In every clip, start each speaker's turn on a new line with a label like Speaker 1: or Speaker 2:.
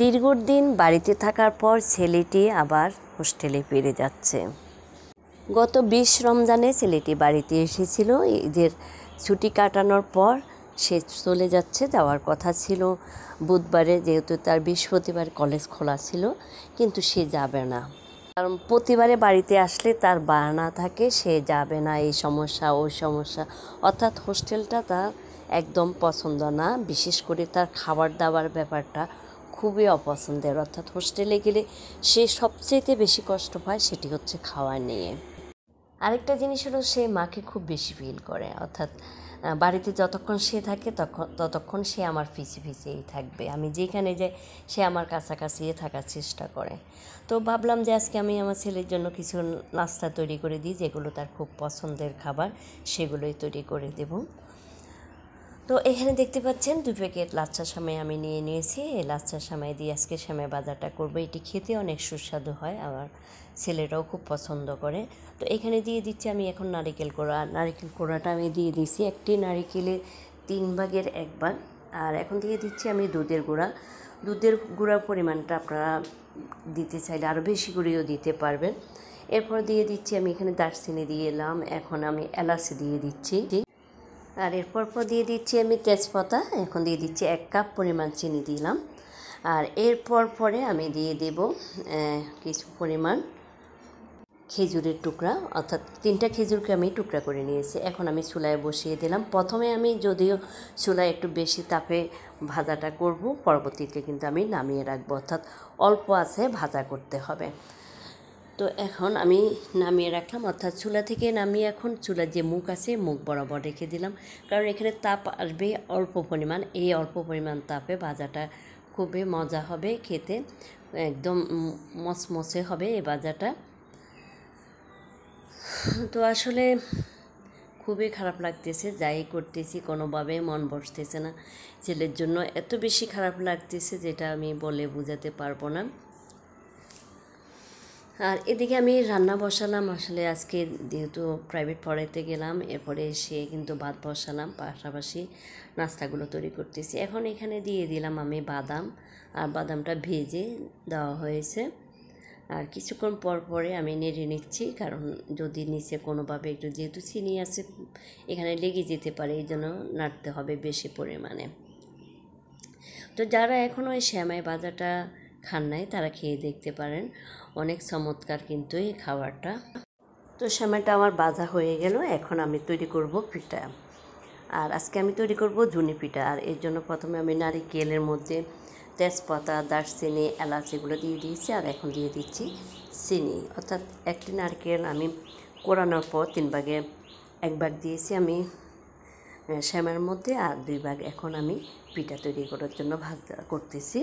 Speaker 1: দীর্ঘদিন বাড়িতে থাকার পর ছেলেটি আবার হোস্টেলে ফিরে যাচ্ছে গত বিশ রমজানে ছেলেটি বাড়িতে এসেছিল ঈদের ছুটি কাটানোর পর সে চলে যাচ্ছে যাওয়ার কথা ছিল বুধবারে যেহেতু তার বৃহস্পতিবার কলেজ খোলা ছিল কিন্তু সে যাবে না কারণ প্রতিবারে বাড়িতে আসলে তার বানা থাকে সে যাবে না এই সমস্যা ওই সমস্যা অর্থাৎ হোস্টেলটা তার একদম পছন্দ না বিশেষ করে তার খাবার দাবার ব্যাপারটা খুবই অপছন্দের অর্থাৎ হোস্টেলে গেলে সে সবচেয়েতে বেশি কষ্ট পায় সেটি হচ্ছে খাওয়া নিয়ে আরেকটা জিনিস হলো সে মাকে খুব বেশি ফিল করে অর্থাৎ বাড়িতে যতক্ষণ সে থাকে তখন ততক্ষণ সে আমার পিছে পিছিয়েই থাকবে আমি যেখানে যাই সে আমার কাছাকাছি থাকার চেষ্টা করে তো ভাবলাম যে আজকে আমি আমার ছেলের জন্য কিছু নাস্তা তৈরি করে দিই যেগুলো তার খুব পছন্দের খাবার সেগুলোই তৈরি করে দেবো তো এখানে দেখতে পাচ্ছেন দু প্যাকেট লাচ্ছা সামাই আমি নিয়ে নিয়েছি এই লাচ্ছা সামাই দিয়ে আজকে সামাই বাজারটা করব এটি খেতে অনেক সুস্বাদু হয় আমার ছেলেরাও খুব পছন্দ করে তো এখানে দিয়ে দিচ্ছি আমি এখন নারিকেল কোড়া নারিকেল কোড়াটা আমি দিয়ে দিয়েছি একটি নারিকেলের তিন ভাগের এক ভাগ আর এখন দিয়ে দিচ্ছি আমি দুধের গুঁড়া দুধের গুঁড়ার পরিমাণটা আপনারা দিতে চাইলে আরও বেশি করেও দিতে পারবেন এরপর দিয়ে দিচ্ছি আমি এখানে দারচিনি দিয়ে এলাম এখন আমি এলাচি দিয়ে দিচ্ছি আর এরপর পর দিয়ে দিচ্ছি আমি তেজপাতা এখন দিয়ে দিচ্ছি এক কাপ পরিমাণ চিনি দিলাম আর এরপর পরে আমি দিয়ে দেব কিছু পরিমাণ খেজুরের টুকরা অর্থাৎ তিনটা খেজুরকে আমি টুকরা করে নিয়েছি এখন আমি চুলায় বসিয়ে দিলাম প্রথমে আমি যদিও চুলায় একটু বেশি তাপে ভাজাটা করব পরবর্তীতে কিন্তু আমি নামিয়ে রাখবো অর্থাৎ অল্প আছে ভাজা করতে হবে তো এখন আমি নামিয়ে রাখলাম অর্থাৎ চুলা থেকে নামিয়ে এখন চুলার যে মুখ আছে মুখ বরাবর রেখে দিলাম কারণ এখানে তাপ আসবে অল্প পরিমাণ এই অল্প পরিমাণ তাপে ভাজাটা খুবই মজা হবে খেতে একদম মচমচে হবে এই ভাজাটা তো আসলে খুবই খারাপ লাগতেছে যাই করতেছি কোনোভাবে মন বসতেছে না ছেলের জন্য এত বেশি খারাপ লাগতেছে যেটা আমি বলে বোঝাতে পারবো না আর এদিকে আমি রান্না বসালাম আসলে আজকে যেহেতু প্রাইভেট পড়াইতে গেলাম এরপরে এসে কিন্তু ভাত বসালাম পাশাপাশি নাস্তাগুলো তৈরি করতেছি এখন এখানে দিয়ে দিলাম আমি বাদাম আর বাদামটা ভেজে দেওয়া হয়েছে আর কিছুক্ষণ পর পরে আমি নেড়ে নিচ্ছি কারণ যদি নিচে কোনোভাবে একটু যেহেতু চিনি আছে এখানে লেগে যেতে পারে এই জন্য নাড়তে হবে বেশি পরিমাণে তো যারা এখনও এই শ্যামাই বাজারটা খান্নায় তারা খেয়ে দেখতে পারেন অনেক চমৎকার কিন্তু এই খাবারটা তো সময়টা আমার বাজা হয়ে গেল এখন আমি তৈরি করব পিঠা আর আজকে আমি তৈরি করব ধুনি পিঠা আর এর জন্য প্রথমে আমি নারিকেলের মধ্যে তেজপাতা দারচিনি এলাচ এগুলো দিয়ে দিয়েছি আর এখন দিয়ে দিচ্ছি চিনি অর্থাৎ একটি নারকেল আমি কোরানোর পর তিন ভাগে এক ভাগ দিয়েছি আমি শ্যামের মধ্যে আর দুই ভাগ এখন আমি পিঠা তৈরি করার জন্য ভাজ করতেছি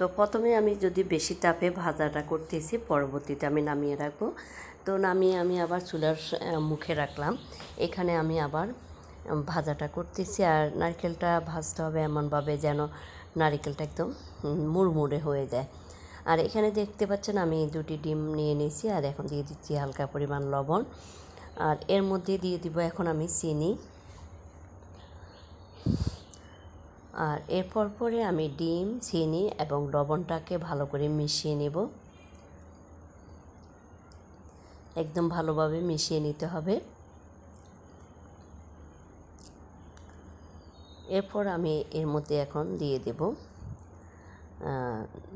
Speaker 1: তো প্রথমে আমি যদি বেশি তাপে ভাজাটা করতেছি পরবর্তীতে আমি নামিয়ে রাখবো তো নামিয়ে আমি আবার চুলার মুখে রাখলাম এখানে আমি আবার ভাজাটা করতেছি আর নারকেলটা ভাজতে হবে এমনভাবে যেন নারকেলটা একদম মুড়মুড়ে হয়ে যায় আর এখানে দেখতে পাচ্ছেন আমি দুটি ডিম নিয়ে নিয়েছি আর এখন দিয়ে দিচ্ছি হালকা পরিমাণ লবণ আর এর মধ্যে দিয়ে দিব এখন আমি চিনি আর এরপর পরে আমি ডিম চিনি এবং লবণটাকে ভালো করে মিশিয়ে নেব একদম ভালোভাবে মিশিয়ে নিতে হবে এরপর আমি এর মধ্যে এখন দিয়ে দেব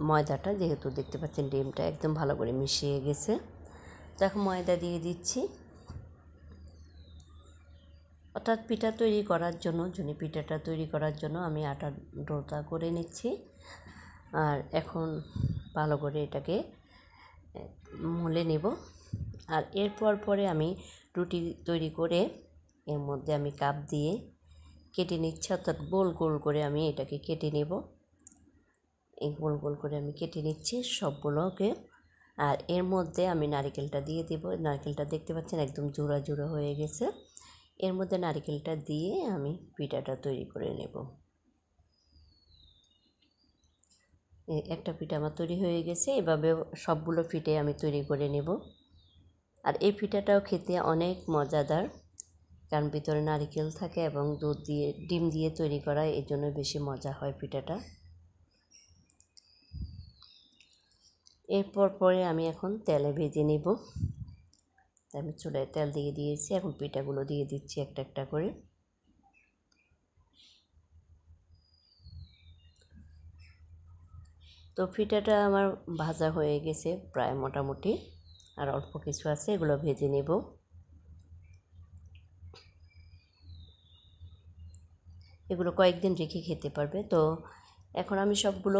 Speaker 1: ময়দাটা যেহেতু দেখতে পাচ্ছেন ডিমটা একদম ভালো করে মিশিয়ে গেছে তো এখন ময়দা দিয়ে দিচ্ছি অর্থাৎ পিঠা তৈরি করার জন্য জুনি পিঠাটা তৈরি করার জন্য আমি আটার ডোটা করে নিচ্ছি আর এখন ভালো করে এটাকে মলে নেব আর এরপর পরে আমি রুটি তৈরি করে এর মধ্যে আমি কাপ দিয়ে কেটে নিচ্ছি অর্থাৎ গোল গোল করে আমি এটাকে কেটে নেব এই গোল গোল করে আমি কেটে নিচ্ছি সবগুলোকে আর এর মধ্যে আমি নারিকেলটা দিয়ে দেবো নারকেলটা দেখতে পাচ্ছেন একদম জোড়া জোড়া হয়ে গেছে এর মধ্যে নারিকেলটা দিয়ে আমি পিঠাটা তৈরি করে নেব একটা পিঠা আমার তৈরি হয়ে গেছে এভাবে সবগুলো পিঠে আমি তৈরি করে নেব আর এই পিঠাটাও খেতে অনেক মজাদার কারণ ভিতরে নারিকেল থাকে এবং দুধ দিয়ে ডিম দিয়ে তৈরি করা এই জন্য বেশি মজা হয় পিঠাটা এরপর পরে আমি এখন তেলে ভেজে নেব আমি চুলায় তেল দিয়ে দিয়েছি এখন পিঠাগুলো দিয়ে দিচ্ছি একটা একটা করে তো পিঠাটা আমার ভাজা হয়ে গেছে প্রায় মোটামুটি আর অল্প কিছু আছে এগুলো ভেজে নেব এগুলো কয়েকদিন রেখে খেতে পারবে তো এখন আমি সবগুলো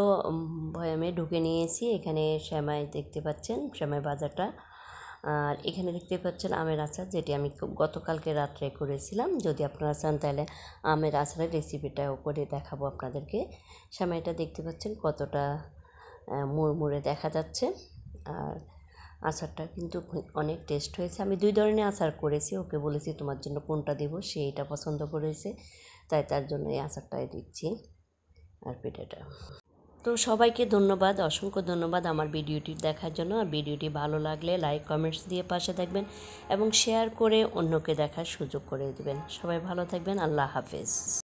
Speaker 1: ভয়ামে ঢুকে নিয়েছি এখানে শ্যামাই দেখতে পাচ্ছেন শ্যামাই বাজারটা আর এখানে দেখতে পাচ্ছেন আমের আচার যেটি আমি গতকালকে রাত্রে করেছিলাম যদি আপনারা চান তাহলে আমের আচারের রেসিপিটাও করে দেখাবো আপনাদেরকে সামনেটা দেখতে পাচ্ছেন কতটা মুড়মুড়ে দেখা যাচ্ছে আর আচারটা কিন্তু অনেক টেস্ট হয়েছে আমি দুই ধরনের আচার করেছি ওকে বলেছি তোমার জন্য কোনটা দেবো সে এটা পছন্দ করেছে তাই তার জন্য এই আচারটাই দিচ্ছি আর পিঠাটা তো সবাইকে ধন্যবাদ অসংখ্য ধন্যবাদ আমার ভিডিওটি দেখার জন্য আর ভিডিওটি ভালো লাগলে লাইক কমেন্টস দিয়ে পাশে থাকবেন এবং শেয়ার করে অন্যকে দেখার সুযোগ করে দেবেন সবাই ভালো থাকবেন আল্লাহ হাফেজ